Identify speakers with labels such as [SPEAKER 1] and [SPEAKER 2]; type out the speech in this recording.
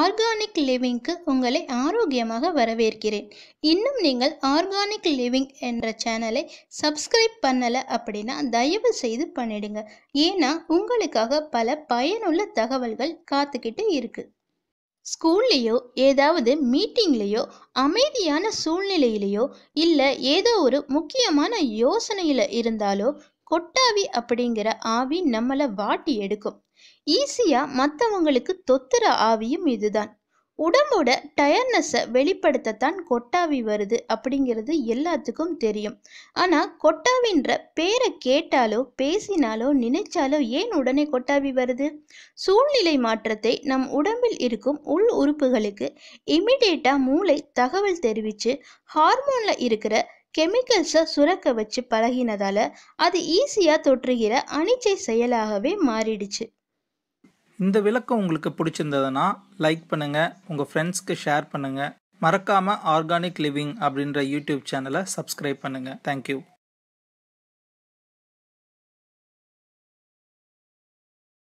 [SPEAKER 1] organic லிவிங்க்கு உங்களை ஆரோக்கியமாக வரவேற்கிறேன் இன்னும் நீங்கள் ஆர்கானிக் லிவிங் என்ற சேனலை சப்ஸ்கிரைப் பண்ணலை அப்படின்னா தயவு செய்து பண்ணிடுங்க ஏன்னா உங்களுக்காக பல பயனுள்ள தகவல்கள் காத்துக்கிட்டு இருக்கு ஸ்கூல்லையோ ஏதாவது மீட்டிங்லேயோ அமைதியான சூழ்நிலையிலையோ இல்லை ஏதோ ஒரு முக்கியமான யோசனையில் இருந்தாலோ கொட்டாவி அப்படிங்கிற ஆவி நம்மளை வாட்டி எடுக்கும் ஈஸியாக மற்றவங்களுக்கு தொத்துற ஆவியும் இதுதான் உடம்போட டயர்னஸை வெளிப்படுத்தத்தான் கொட்டாவி வருது அப்படிங்கிறது எல்லாத்துக்கும் தெரியும் ஆனால் கொட்டாவின்ற பேரை கேட்டாலோ பேசினாலோ நினைச்சாலோ ஏன் உடனே கொட்டாவி வருது சூழ்நிலை மாற்றத்தை நம் உடம்பில் இருக்கும் உள் உறுப்புகளுக்கு இமிடியேட்டாக மூளை தகவல் தெரிவித்து ஹார்மோனில் இருக்கிற கெமிக்கல்ஸை சுரக்க வச்சு பழகினதால அது ஈஸியாக தொற்றுகிற அனிச்சை செயலாகவே மாறிடுச்சு
[SPEAKER 2] இந்த விளக்கம் உங்களுக்கு பிடிச்சிருந்ததுன்னா லைக் பண்ணுங்கள் உங்கள் ஃப்ரெண்ட்ஸ்க்கு ஷேர் பண்ணுங்கள் மறக்காமல் ஆர்கானிக் லிவிங் அப்படின்ற
[SPEAKER 1] யூடியூப் சேனலை சப்ஸ்கிரைப் பண்ணுங்கள் தேங்க்யூ